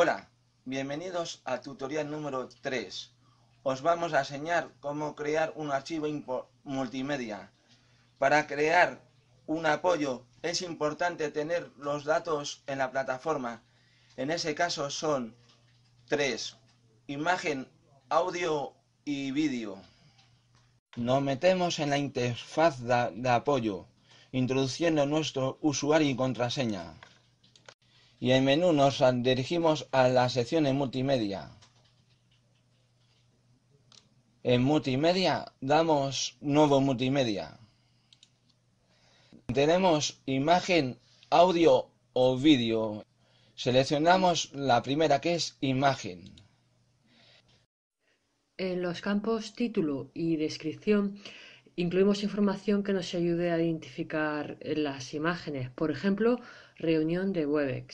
Hola, bienvenidos a tutorial número 3. Os vamos a enseñar cómo crear un archivo multimedia. Para crear un apoyo es importante tener los datos en la plataforma. En ese caso son tres: Imagen, audio y vídeo. Nos metemos en la interfaz de apoyo, introduciendo nuestro usuario y contraseña y en menú nos dirigimos a la sección en multimedia. En multimedia damos nuevo multimedia. Tenemos imagen, audio o vídeo. Seleccionamos la primera que es imagen. En los campos título y descripción Incluimos información que nos ayude a identificar eh, las imágenes, por ejemplo, reunión de Webex.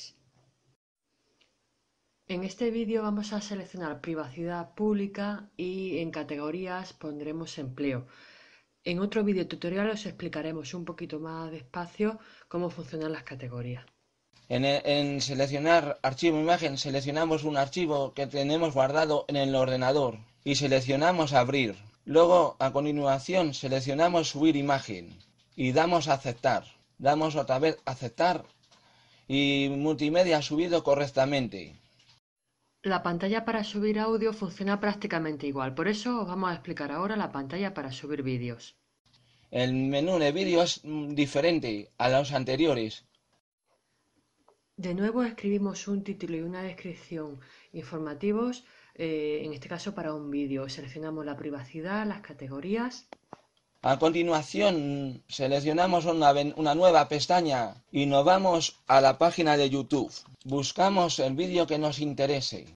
En este vídeo vamos a seleccionar privacidad pública y en categorías pondremos empleo. En otro vídeo tutorial os explicaremos un poquito más despacio cómo funcionan las categorías. En, e, en, seleccionar archivo imagen seleccionamos un archivo que tenemos guardado en el ordenador y seleccionamos abrir. Luego, a continuación, seleccionamos subir imagen y damos a aceptar. Damos otra vez aceptar y multimedia ha subido correctamente. La pantalla para subir audio funciona prácticamente igual, por eso os vamos a explicar ahora la pantalla para subir vídeos. El menú de vídeos es mm, diferente a los anteriores. De nuevo escribimos un título y una descripción informativos eh, en este caso para un vídeo. Seleccionamos la privacidad, las categorías. A continuación, seleccionamos una, una, nueva pestaña y nos vamos a la página de YouTube. Buscamos el vídeo que nos interese.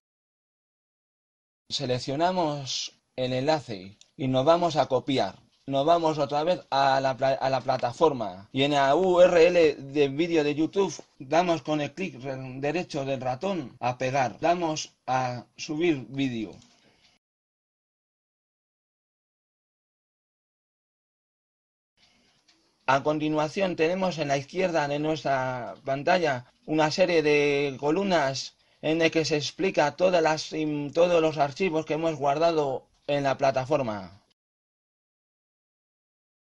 Seleccionamos el enlace y nos vamos a copiar nos vamos otra vez a la, plataforma y en la URL del vídeo de YouTube damos con el clic derecho del ratón a pegar, damos a subir vídeo. A continuación tenemos en la izquierda de nuestra pantalla una serie de columnas en las que se explica todos los archivos que hemos guardado en la plataforma.